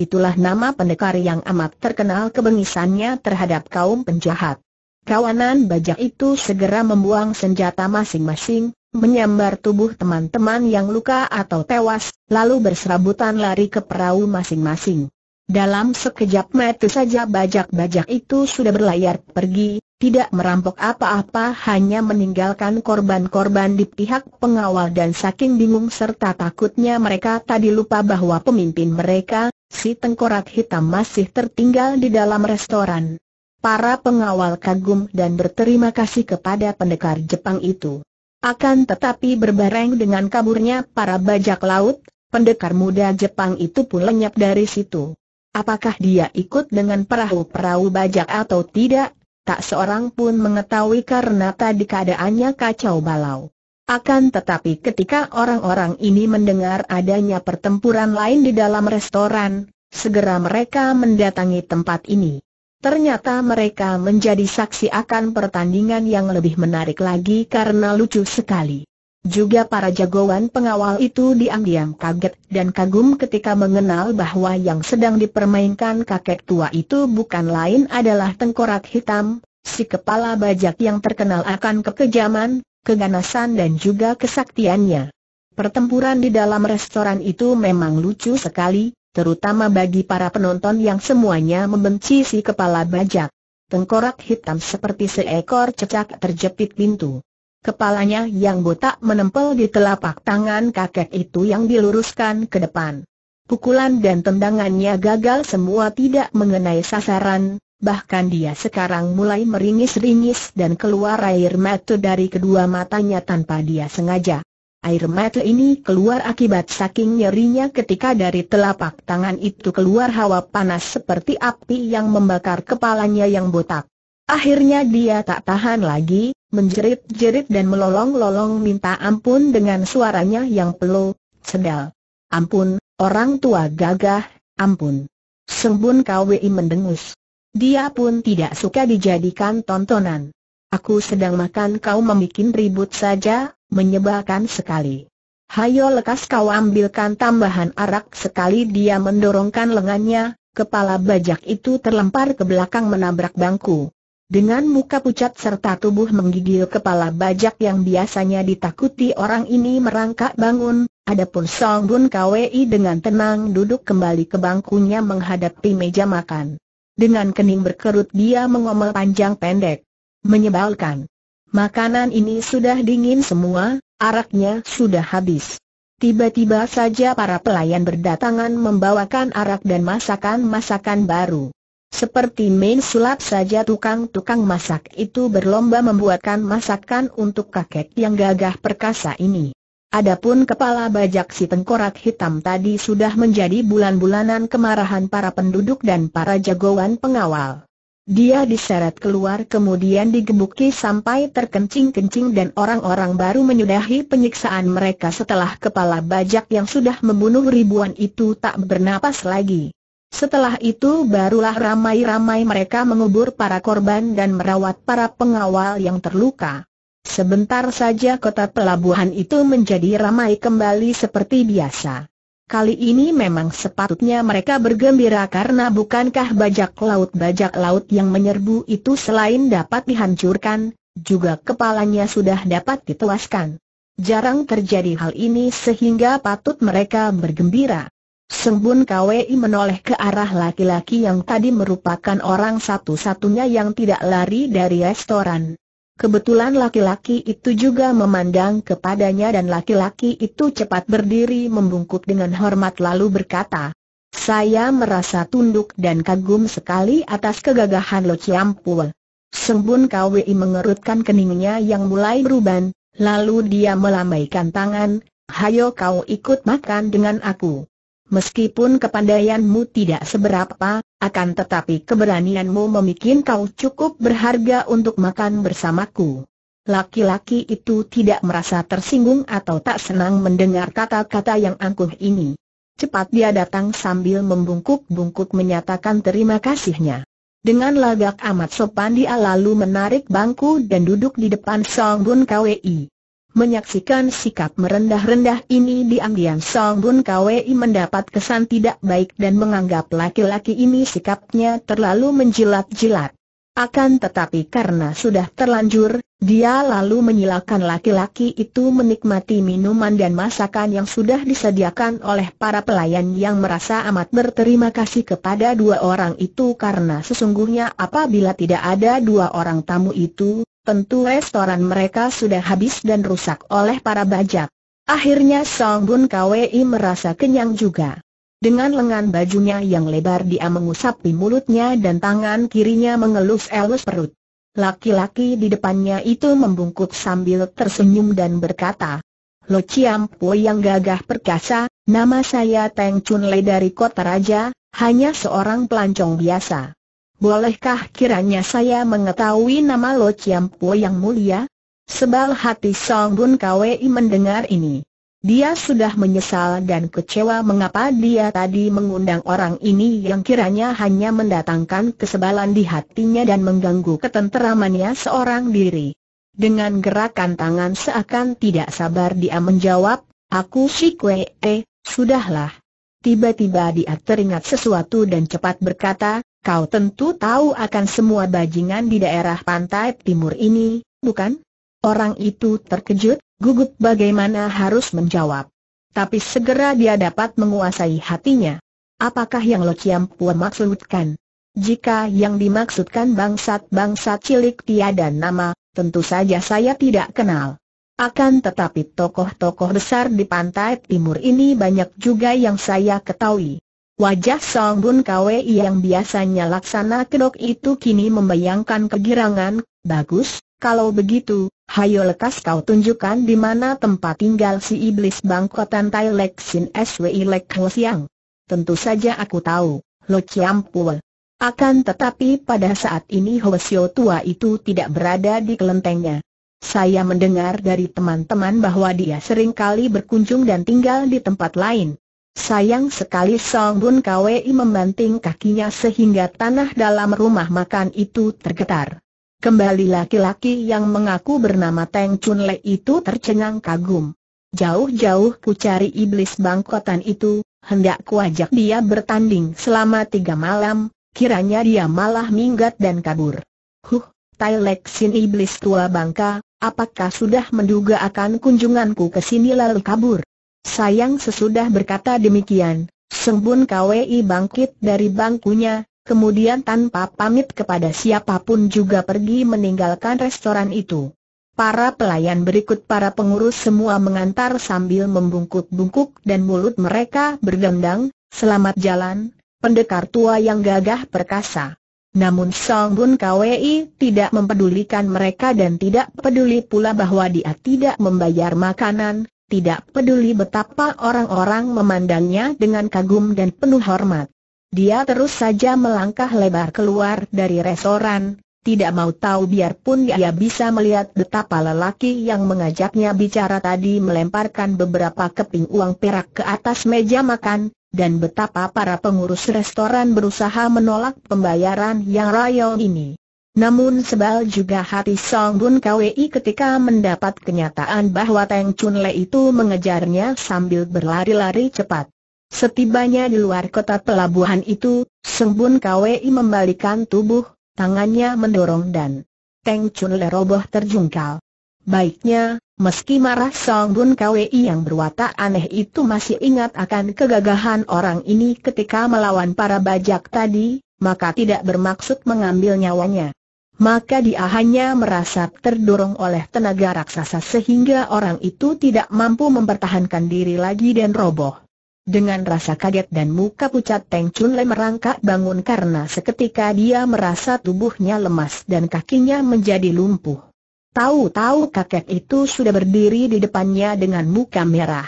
Itulah nama pendekar yang amat terkenal kebengisannya terhadap kaum penjahat. Kawanan bajak itu segera membuang senjata masing-masing, menyambar tubuh teman-teman yang luka atau tewas, lalu berserabutan lari ke perahu masing-masing. Dalam sekejap mata saja bajak-bajak itu sudah berlayar pergi, tidak merampok apa-apa hanya meninggalkan korban-korban di pihak pengawal dan saking bingung serta takutnya mereka tadi lupa bahwa pemimpin mereka, si tengkorak hitam masih tertinggal di dalam restoran. Para pengawal kagum dan berterima kasih kepada pendekar Jepang itu. Akan tetapi berbareng dengan kaburnya para bajak laut, pendekar muda Jepang itu pun lenyap dari situ. Apakah dia ikut dengan perahu-perahu bajak atau tidak, tak seorang pun mengetahui karena tadi keadaannya kacau balau. Akan tetapi ketika orang-orang ini mendengar adanya pertempuran lain di dalam restoran, segera mereka mendatangi tempat ini. Ternyata mereka menjadi saksi akan pertandingan yang lebih menarik lagi karena lucu sekali. Juga para jagoan pengawal itu diam-diam kaget dan kagum ketika mengenal bahwa yang sedang dipermainkan kakek tua itu bukan lain adalah tengkorak hitam, si kepala bajak yang terkenal akan kekejaman, keganasan dan juga kesaktiannya. Pertempuran di dalam restoran itu memang lucu sekali, terutama bagi para penonton yang semuanya membenci si kepala bajak. Tengkorak hitam seperti seekor cecak terjepit pintu. Kepalanya yang botak menempel di telapak tangan kakek itu yang diluruskan ke depan. Pukulan dan tendangannya gagal semua tidak mengenai sasaran, bahkan dia sekarang mulai meringis-ringis dan keluar air mata dari kedua matanya tanpa dia sengaja. Air mata ini keluar akibat saking nyerinya ketika dari telapak tangan itu keluar hawa panas seperti api yang membakar kepalanya yang botak. Akhirnya dia tak tahan lagi, menjerit-jerit dan melolong-lolong minta ampun dengan suaranya yang peluh, sedal. Ampun, orang tua gagah, ampun. Sembun KWI mendengus. Dia pun tidak suka dijadikan tontonan. Aku sedang makan kau membuat ribut saja, menyebalkan sekali. Hayo lekas kau ambilkan tambahan arak sekali dia mendorongkan lengannya, kepala bajak itu terlempar ke belakang menabrak bangku. Dengan muka pucat serta tubuh menggigil kepala bajak yang biasanya ditakuti orang ini merangkak bangun, adapun Song Bun Kwei dengan tenang duduk kembali ke bangkunya menghadapi meja makan. Dengan kening berkerut dia mengomel panjang pendek. Menyebalkan. Makanan ini sudah dingin semua, araknya sudah habis. Tiba-tiba saja para pelayan berdatangan membawakan arak dan masakan-masakan baru. Seperti main sulap saja tukang-tukang masak itu berlomba membuatkan masakan untuk kakek yang gagah perkasa ini. Adapun kepala bajak si tengkorak hitam tadi sudah menjadi bulan-bulanan kemarahan para penduduk dan para jagoan pengawal. Dia diseret keluar kemudian digebuki sampai terkencing-kencing dan orang-orang baru menyudahi penyiksaan mereka setelah kepala bajak yang sudah membunuh ribuan itu tak bernapas lagi. Setelah itu barulah ramai-ramai mereka mengubur para korban dan merawat para pengawal yang terluka. Sebentar saja kota pelabuhan itu menjadi ramai kembali seperti biasa. Kali ini memang sepatutnya mereka bergembira karena bukankah bajak laut-bajak laut yang menyerbu itu selain dapat dihancurkan, juga kepalanya sudah dapat ditewaskan. Jarang terjadi hal ini sehingga patut mereka bergembira. Sembun KWI menoleh ke arah laki-laki yang tadi merupakan orang satu-satunya yang tidak lari dari restoran. Kebetulan laki-laki itu juga memandang kepadanya dan laki-laki itu cepat berdiri membungkuk dengan hormat lalu berkata, Saya merasa tunduk dan kagum sekali atas kegagahan Lo Chiampul. Sembun Kwi mengerutkan keningnya yang mulai beruban, lalu dia melambaikan tangan, hayo kau ikut makan dengan aku. Meskipun kepandaianmu tidak seberapa, akan tetapi keberanianmu memikin kau cukup berharga untuk makan bersamaku. Laki-laki itu tidak merasa tersinggung atau tak senang mendengar kata-kata yang angkuh ini. Cepat dia datang sambil membungkuk-bungkuk menyatakan terima kasihnya. Dengan lagak amat sopan dia lalu menarik bangku dan duduk di depan Song Bun Kwi. Menyaksikan sikap merendah-rendah ini diam-diam Song Bun Kwei mendapat kesan tidak baik dan menganggap laki-laki ini sikapnya terlalu menjilat-jilat. Akan tetapi karena sudah terlanjur, dia lalu menyilakan laki-laki itu menikmati minuman dan masakan yang sudah disediakan oleh para pelayan yang merasa amat berterima kasih kepada dua orang itu karena sesungguhnya apabila tidak ada dua orang tamu itu, tentu restoran mereka sudah habis dan rusak oleh para bajak. Akhirnya Song Bun Kwei merasa kenyang juga. Dengan lengan bajunya yang lebar dia mengusapi mulutnya dan tangan kirinya mengelus-elus perut. Laki-laki di depannya itu membungkuk sambil tersenyum dan berkata, Lo Chiam Po yang gagah perkasa, nama saya Teng Chun Le dari Kota Raja, hanya seorang pelancong biasa. Bolehkah kiranya saya mengetahui nama Lo Chiam Po yang mulia? Sebal hati Song Bun Kwei mendengar ini. Dia sudah menyesal dan kecewa mengapa dia tadi mengundang orang ini yang kiranya hanya mendatangkan kesebalan di hatinya dan mengganggu ketenteramannya seorang diri. Dengan gerakan tangan seakan tidak sabar dia menjawab, Aku si kue, eh, sudahlah. Tiba-tiba dia teringat sesuatu dan cepat berkata, Kau tentu tahu akan semua bajingan di daerah pantai timur ini, bukan? Orang itu terkejut, gugup bagaimana harus menjawab. Tapi segera dia dapat menguasai hatinya. Apakah yang Lo Chiam Pua maksudkan? Jika yang dimaksudkan bangsat-bangsat cilik tiada nama, tentu saja saya tidak kenal. Akan tetapi tokoh-tokoh besar di pantai timur ini banyak juga yang saya ketahui. Wajah Song Bun Kwe yang biasanya laksana kedok itu kini membayangkan kegirangan, bagus, kalau begitu, Hayo lekas kau tunjukkan di mana tempat tinggal si iblis bangkotan Tai Lek Sin Swi Lek Siang. Tentu saja aku tahu, Lo Chiam Pua. Akan tetapi pada saat ini Sio tua itu tidak berada di kelentengnya. Saya mendengar dari teman-teman bahwa dia seringkali berkunjung dan tinggal di tempat lain. Sayang sekali Song Bun Kwei membanting kakinya sehingga tanah dalam rumah makan itu tergetar. Kembali laki-laki yang mengaku bernama Teng Chun Le itu tercengang kagum. Jauh-jauh ku cari iblis bangkotan itu, hendak ku ajak dia bertanding selama tiga malam, kiranya dia malah minggat dan kabur. Huh, Tai Lek Sin iblis tua bangka, apakah sudah menduga akan kunjunganku ke sini lalu kabur? Sayang sesudah berkata demikian, Sembun Kwi bangkit dari bangkunya, kemudian tanpa pamit kepada siapapun juga pergi meninggalkan restoran itu. Para pelayan berikut para pengurus semua mengantar sambil membungkuk-bungkuk dan mulut mereka bergendang, selamat jalan, pendekar tua yang gagah perkasa. Namun Song Bun Kwi tidak mempedulikan mereka dan tidak peduli pula bahwa dia tidak membayar makanan, tidak peduli betapa orang-orang memandangnya dengan kagum dan penuh hormat. Dia terus saja melangkah lebar keluar dari restoran, tidak mau tahu biarpun ia bisa melihat betapa lelaki yang mengajaknya bicara tadi melemparkan beberapa keping uang perak ke atas meja makan, dan betapa para pengurus restoran berusaha menolak pembayaran yang royal ini. Namun sebal juga hati Song Bun Kwi ketika mendapat kenyataan bahwa Teng Chun Le itu mengejarnya sambil berlari-lari cepat. Setibanya di luar kota pelabuhan itu, Sembun Kwei membalikan tubuh, tangannya mendorong dan Teng Chun Le roboh terjungkal. Baiknya, meski marah Songbun Kwei yang berwatak aneh itu masih ingat akan kegagahan orang ini ketika melawan para bajak tadi, maka tidak bermaksud mengambil nyawanya. Maka dia hanya merasa terdorong oleh tenaga raksasa sehingga orang itu tidak mampu mempertahankan diri lagi dan roboh. Dengan rasa kaget dan muka pucat Teng Chun Le merangkak bangun karena seketika dia merasa tubuhnya lemas dan kakinya menjadi lumpuh. Tahu-tahu kakek itu sudah berdiri di depannya dengan muka merah.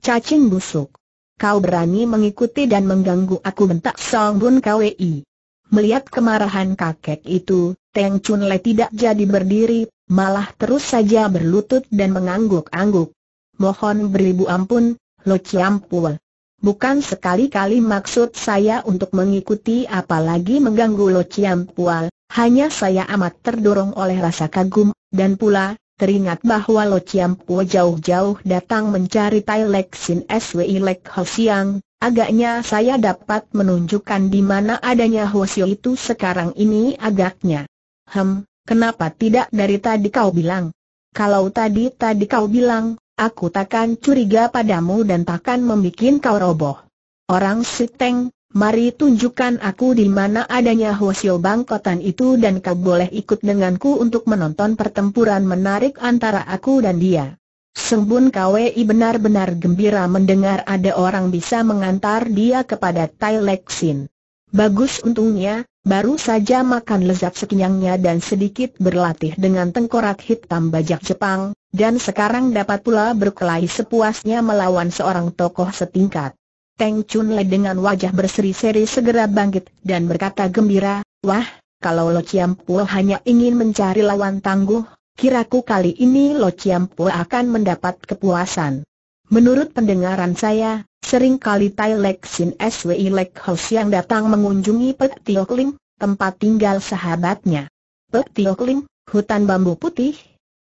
Cacing busuk. Kau berani mengikuti dan mengganggu aku bentak Song Bun Kwi. Melihat kemarahan kakek itu, Teng Chun Le tidak jadi berdiri, malah terus saja berlutut dan mengangguk-angguk. Mohon beribu ampun, Lo Chiam Bukan sekali-kali maksud saya untuk mengikuti apalagi mengganggu Lo Chiam Pual, hanya saya amat terdorong oleh rasa kagum, dan pula, teringat bahwa Lo Chiam Pual jauh-jauh datang mencari Tai Lek Sin Swi Lek Ho Siang, agaknya saya dapat menunjukkan di mana adanya Siu itu sekarang ini agaknya. Hem, kenapa tidak dari tadi kau bilang? Kalau tadi-tadi kau bilang, aku takkan curiga padamu dan takkan membuat kau roboh. Orang Siteng, mari tunjukkan aku di mana adanya Hosio Bangkotan itu dan kau boleh ikut denganku untuk menonton pertempuran menarik antara aku dan dia. Sembun Kwei benar-benar gembira mendengar ada orang bisa mengantar dia kepada Tai Sin. Bagus untungnya, Baru saja makan lezat sekenyangnya dan sedikit berlatih dengan tengkorak hitam bajak Jepang, dan sekarang dapat pula berkelahi sepuasnya melawan seorang tokoh setingkat. Teng Chun Le dengan wajah berseri-seri segera bangkit dan berkata gembira, Wah, kalau Lo Chiam Po hanya ingin mencari lawan tangguh, kiraku kali ini Lo Chiam Po akan mendapat kepuasan. Menurut pendengaran saya, seringkali Tai Lek Sin SWI Lek House yang datang mengunjungi Pek Tiok Lim, tempat tinggal sahabatnya. Pek Tiok Lim, hutan bambu putih?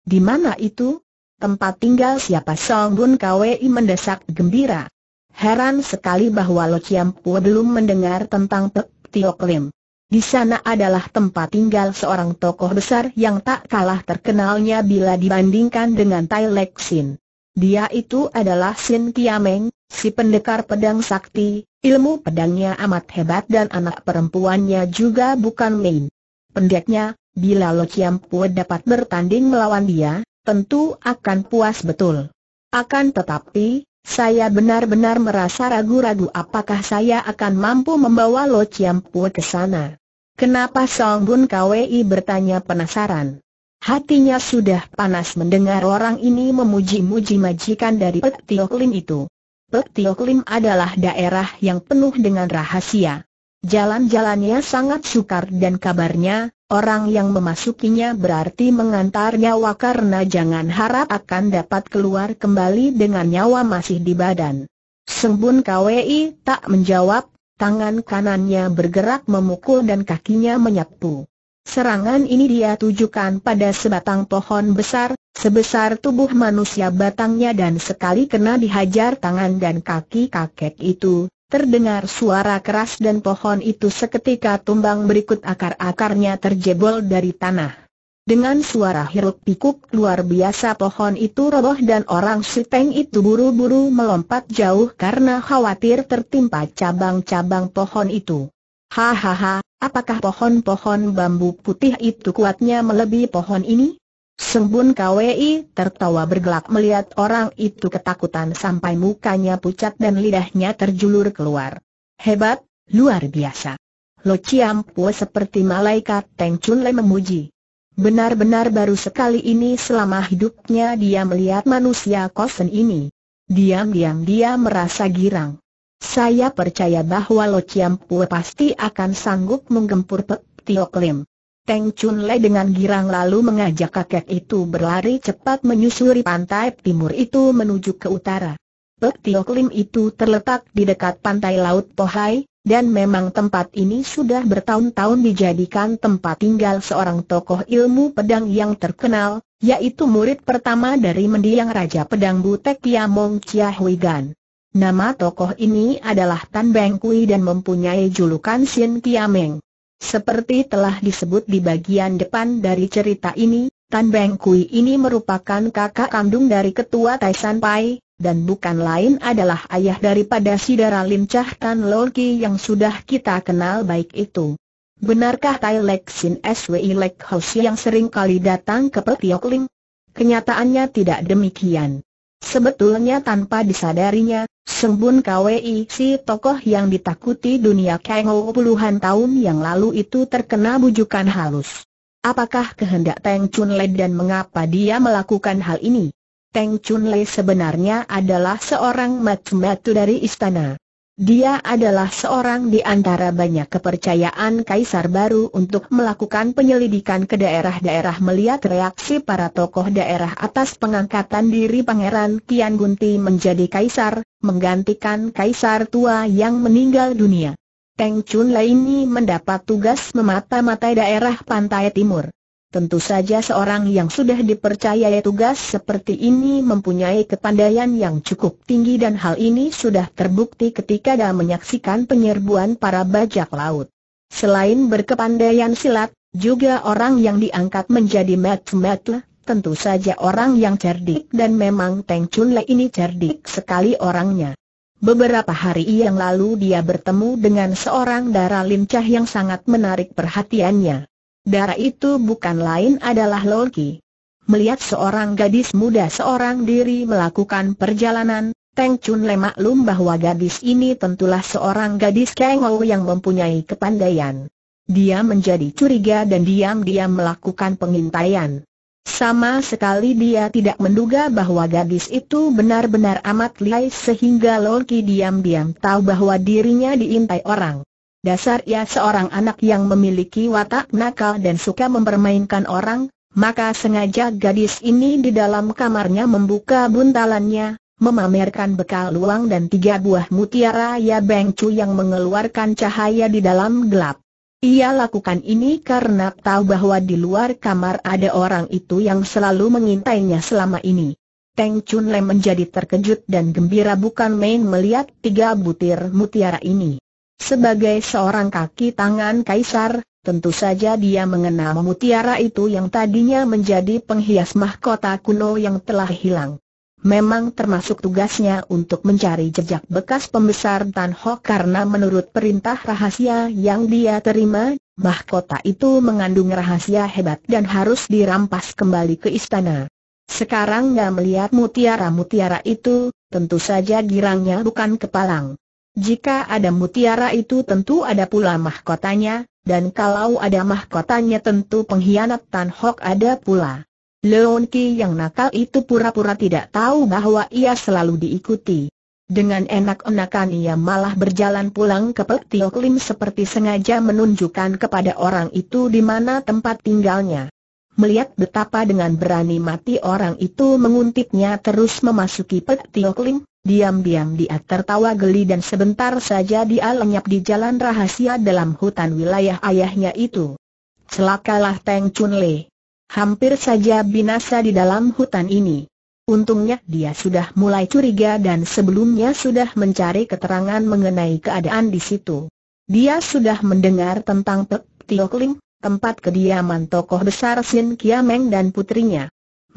Di mana itu? Tempat tinggal siapa Song Bun Kwei mendesak gembira. Heran sekali bahwa Lo Chiam Pua belum mendengar tentang Pek Tiok Lim. Di sana adalah tempat tinggal seorang tokoh besar yang tak kalah terkenalnya bila dibandingkan dengan Tai Lek Sin. Dia itu adalah Sin Kiameng, si pendekar pedang sakti, ilmu pedangnya amat hebat dan anak perempuannya juga bukan main. Pendeknya, bila Lo Chiam Pue dapat bertanding melawan dia, tentu akan puas betul. Akan tetapi, saya benar-benar merasa ragu-ragu apakah saya akan mampu membawa Lo Chiam Pue ke sana. Kenapa Song Bun Kwei bertanya penasaran? Hatinya sudah panas mendengar orang ini memuji-muji majikan dari Pek Tio Lim itu. Pek Tio Lim adalah daerah yang penuh dengan rahasia. Jalan-jalannya sangat sukar dan kabarnya, orang yang memasukinya berarti mengantar nyawa karena jangan harap akan dapat keluar kembali dengan nyawa masih di badan. Sembun KWI tak menjawab, tangan kanannya bergerak memukul dan kakinya menyapu. Serangan ini dia tujukan pada sebatang pohon besar, sebesar tubuh manusia batangnya dan sekali kena dihajar tangan dan kaki kakek itu, terdengar suara keras dan pohon itu seketika tumbang berikut akar-akarnya terjebol dari tanah. Dengan suara hiruk pikuk luar biasa pohon itu roboh dan orang Peng itu buru-buru melompat jauh karena khawatir tertimpa cabang-cabang pohon itu. Hahaha, apakah pohon-pohon bambu putih itu kuatnya melebihi pohon ini? Sembun KWI tertawa bergelak melihat orang itu ketakutan sampai mukanya pucat dan lidahnya terjulur keluar. Hebat, luar biasa. Lo Ciampu seperti malaikat Teng Chun Le memuji. Benar-benar baru sekali ini selama hidupnya dia melihat manusia kosen ini. Diam-diam dia merasa girang. Saya percaya bahwa Lo Chiam Pue pasti akan sanggup menggempur Pek Tio Klim. Teng Chun Le dengan girang lalu mengajak kakek itu berlari cepat menyusuri pantai timur itu menuju ke utara. Pek Tio Klim itu terletak di dekat pantai Laut Pohai, dan memang tempat ini sudah bertahun-tahun dijadikan tempat tinggal seorang tokoh ilmu pedang yang terkenal, yaitu murid pertama dari mendiang Raja Pedang Butek Mong Chia Hui Gan. Nama tokoh ini adalah Tan Beng Kui dan mempunyai julukan Sin Tiameng. Seperti telah disebut di bagian depan dari cerita ini, Tan Beng Kui ini merupakan kakak kandung dari ketua Taishan Pai, dan bukan lain adalah ayah daripada Sidara Lim Chah Tan Loki yang sudah kita kenal baik itu. Benarkah Tai Lek Sin SWI Lek House yang sering kali datang ke Petiok Ling? Kenyataannya tidak demikian. Sebetulnya tanpa disadarinya, Sembun Kwei si tokoh yang ditakuti dunia Kengo puluhan tahun yang lalu itu terkena bujukan halus. Apakah kehendak Teng Chun Le dan mengapa dia melakukan hal ini? Teng Chun Le sebenarnya adalah seorang matu-matu dari istana. Dia adalah seorang di antara banyak kepercayaan kaisar baru untuk melakukan penyelidikan ke daerah-daerah melihat reaksi para tokoh daerah atas pengangkatan diri Pangeran Kian Gunti menjadi kaisar, menggantikan kaisar tua yang meninggal dunia. Teng Chun Lai ini mendapat tugas memata-matai daerah pantai timur. Tentu saja seorang yang sudah dipercayai tugas seperti ini mempunyai kepandaian yang cukup tinggi dan hal ini sudah terbukti ketika dia menyaksikan penyerbuan para bajak laut. Selain berkepandaian silat, juga orang yang diangkat menjadi matematik, tentu saja orang yang cerdik dan memang Teng Chun Le ini cerdik sekali orangnya. Beberapa hari yang lalu dia bertemu dengan seorang darah lincah yang sangat menarik perhatiannya. Darah itu bukan lain adalah Loki. Melihat seorang gadis muda seorang diri melakukan perjalanan, Teng Chun Le maklum bahwa gadis ini tentulah seorang gadis Kengou yang mempunyai kepandaian. Dia menjadi curiga dan diam-diam melakukan pengintaian. Sama sekali dia tidak menduga bahwa gadis itu benar-benar amat lihai sehingga Loki diam-diam tahu bahwa dirinya diintai orang dasar ia seorang anak yang memiliki watak nakal dan suka mempermainkan orang, maka sengaja gadis ini di dalam kamarnya membuka buntalannya, memamerkan bekal luang dan tiga buah mutiara ya bengcu yang mengeluarkan cahaya di dalam gelap. Ia lakukan ini karena tahu bahwa di luar kamar ada orang itu yang selalu mengintainya selama ini. Teng Chun Lem menjadi terkejut dan gembira bukan main melihat tiga butir mutiara ini. Sebagai seorang kaki tangan kaisar, tentu saja dia mengenal mutiara itu yang tadinya menjadi penghias mahkota kuno yang telah hilang. Memang termasuk tugasnya untuk mencari jejak bekas pembesar Tan Ho karena menurut perintah rahasia yang dia terima, mahkota itu mengandung rahasia hebat dan harus dirampas kembali ke istana. Sekarang dia melihat mutiara-mutiara itu, tentu saja girangnya bukan kepalang. Jika ada mutiara itu tentu ada pula mahkotanya, dan kalau ada mahkotanya tentu pengkhianat Tan Hok ada pula. Leon Ki yang nakal itu pura-pura tidak tahu bahwa ia selalu diikuti. Dengan enak-enakan ia malah berjalan pulang ke Pek Tiok Lim seperti sengaja menunjukkan kepada orang itu di mana tempat tinggalnya. Melihat betapa dengan berani mati orang itu menguntitnya terus memasuki Pek Tiok Lim, Diam-diam dia tertawa geli dan sebentar saja dia lenyap di jalan rahasia dalam hutan wilayah ayahnya itu. Celakalah Teng Chun Le. Hampir saja binasa di dalam hutan ini. Untungnya dia sudah mulai curiga dan sebelumnya sudah mencari keterangan mengenai keadaan di situ. Dia sudah mendengar tentang Pek Tio tempat kediaman tokoh besar Sin Kiameng dan putrinya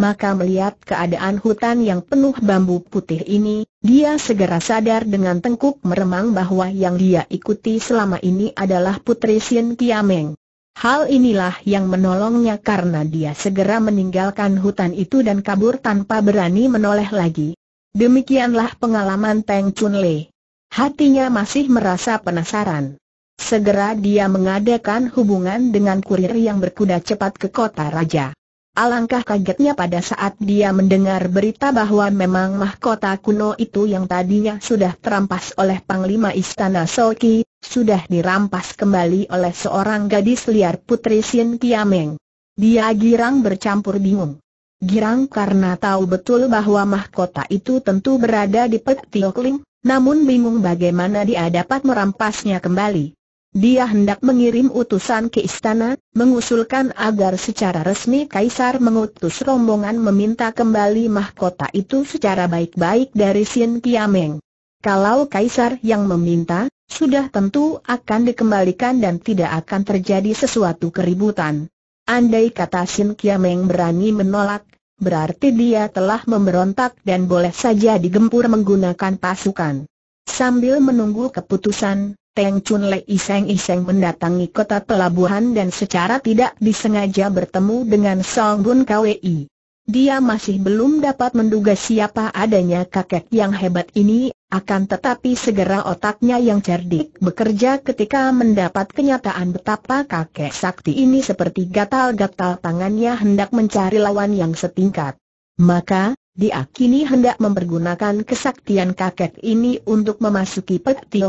maka melihat keadaan hutan yang penuh bambu putih ini, dia segera sadar dengan tengkuk meremang bahwa yang dia ikuti selama ini adalah Putri Sien Kiameng. Hal inilah yang menolongnya karena dia segera meninggalkan hutan itu dan kabur tanpa berani menoleh lagi. Demikianlah pengalaman Teng Chun Le. Hatinya masih merasa penasaran. Segera dia mengadakan hubungan dengan kurir yang berkuda cepat ke kota raja. Alangkah kagetnya pada saat dia mendengar berita bahwa memang mahkota kuno itu yang tadinya sudah terampas oleh Panglima Istana Soki, sudah dirampas kembali oleh seorang gadis liar Putri Sin Kiameng. Dia girang bercampur bingung. Girang karena tahu betul bahwa mahkota itu tentu berada di Pek Tiokling, namun bingung bagaimana dia dapat merampasnya kembali. Dia hendak mengirim utusan ke istana, mengusulkan agar secara resmi Kaisar mengutus rombongan meminta kembali mahkota itu secara baik-baik dari Sin Kiameng. Kalau Kaisar yang meminta, sudah tentu akan dikembalikan dan tidak akan terjadi sesuatu keributan. Andai kata Sin Kiameng berani menolak, berarti dia telah memberontak dan boleh saja digempur menggunakan pasukan. Sambil menunggu keputusan, Teng Chun Le iseng-iseng mendatangi kota pelabuhan dan secara tidak disengaja bertemu dengan Song Bun Kwi. Dia masih belum dapat menduga siapa adanya kakek yang hebat ini, akan tetapi segera otaknya yang cerdik bekerja ketika mendapat kenyataan betapa kakek sakti ini seperti gatal-gatal tangannya hendak mencari lawan yang setingkat. Maka, dia kini hendak mempergunakan kesaktian kakek ini untuk memasuki Pek Tio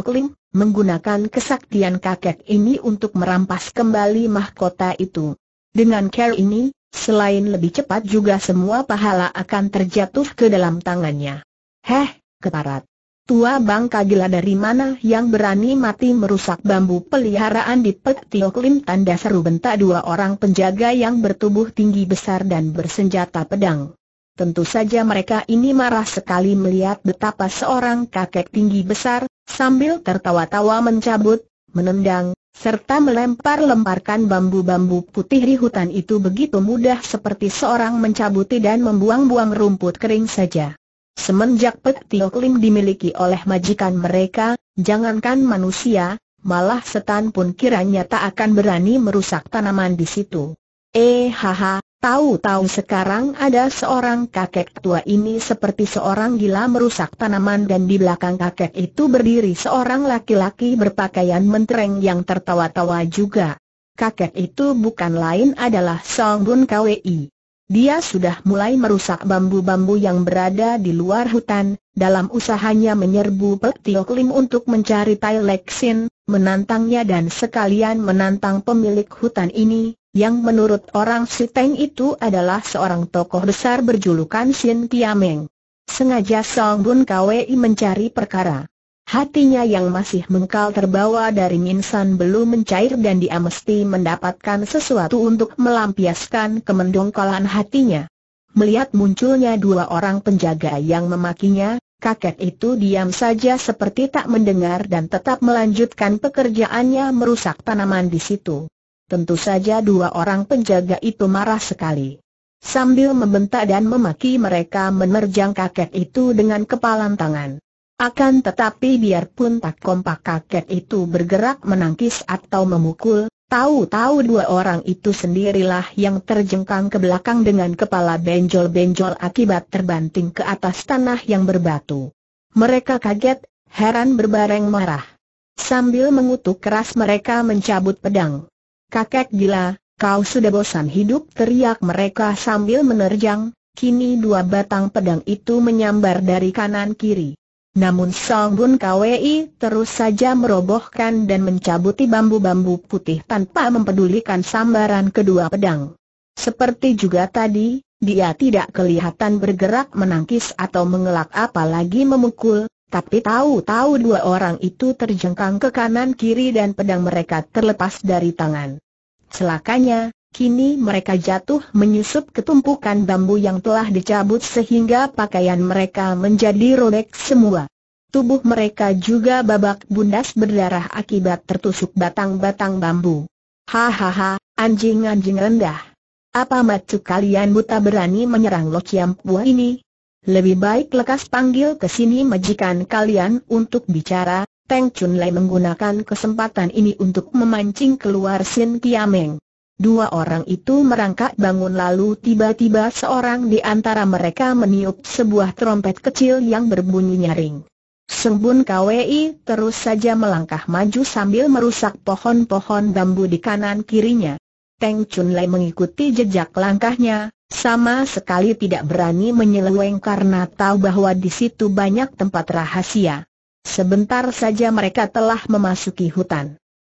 menggunakan kesaktian kakek ini untuk merampas kembali mahkota itu. Dengan care ini, selain lebih cepat juga semua pahala akan terjatuh ke dalam tangannya. Heh, keparat. Tua bangka gila dari mana yang berani mati merusak bambu peliharaan di Pek Tio Klim tanda seru bentak dua orang penjaga yang bertubuh tinggi besar dan bersenjata pedang. Tentu saja mereka ini marah sekali melihat betapa seorang kakek tinggi besar, sambil tertawa-tawa mencabut, menendang, serta melempar-lemparkan bambu-bambu putih di hutan itu begitu mudah seperti seorang mencabuti dan membuang-buang rumput kering saja. Semenjak Pek Tio Lim dimiliki oleh majikan mereka, jangankan manusia, malah setan pun kiranya tak akan berani merusak tanaman di situ. Eh haha, Tahu-tahu sekarang ada seorang kakek tua ini seperti seorang gila merusak tanaman dan di belakang kakek itu berdiri seorang laki-laki berpakaian mentereng yang tertawa-tawa juga. Kakek itu bukan lain adalah Song Bun Kwi. Dia sudah mulai merusak bambu-bambu yang berada di luar hutan, dalam usahanya menyerbu Pek Tio Klim untuk mencari Tai Sin, menantangnya dan sekalian menantang pemilik hutan ini, yang menurut orang Si Teng itu adalah seorang tokoh besar berjulukan Xin Tiameng. Sengaja Song Bun Kwei mencari perkara. Hatinya yang masih mengkal terbawa dari Min San belum mencair dan dia mesti mendapatkan sesuatu untuk melampiaskan kemendongkolan hatinya. Melihat munculnya dua orang penjaga yang memakinya, kakek itu diam saja seperti tak mendengar dan tetap melanjutkan pekerjaannya merusak tanaman di situ. Tentu saja dua orang penjaga itu marah sekali. Sambil membentak dan memaki mereka menerjang kakek itu dengan kepalan tangan. Akan tetapi biarpun tak kompak kakek itu bergerak menangkis atau memukul, tahu-tahu dua orang itu sendirilah yang terjengkang ke belakang dengan kepala benjol-benjol akibat terbanting ke atas tanah yang berbatu. Mereka kaget, heran berbareng marah. Sambil mengutuk keras mereka mencabut pedang kakek gila, kau sudah bosan hidup teriak mereka sambil menerjang, kini dua batang pedang itu menyambar dari kanan kiri. Namun Song Bun Kwei terus saja merobohkan dan mencabuti bambu-bambu putih tanpa mempedulikan sambaran kedua pedang. Seperti juga tadi, dia tidak kelihatan bergerak menangkis atau mengelak apalagi memukul, tapi tahu-tahu dua orang itu terjengkang ke kanan kiri dan pedang mereka terlepas dari tangan. Celakanya, kini mereka jatuh menyusup ke tumpukan bambu yang telah dicabut sehingga pakaian mereka menjadi robek semua. Tubuh mereka juga babak bundas berdarah akibat tertusuk batang-batang bambu. Hahaha, anjing-anjing rendah. Apa macu kalian buta berani menyerang lociampua ini? Lebih baik lekas panggil ke sini majikan kalian untuk bicara, Teng Chun Lei menggunakan kesempatan ini untuk memancing keluar Sin Kiameng. Dua orang itu merangkak bangun lalu tiba-tiba seorang di antara mereka meniup sebuah trompet kecil yang berbunyi nyaring. Sembun KWI terus saja melangkah maju sambil merusak pohon-pohon bambu di kanan kirinya. Teng Chun Lei mengikuti jejak langkahnya, sama sekali tidak berani menyeleweng karena tahu bahwa di situ banyak tempat rahasia. Sebentar saja mereka telah memasuki hutan.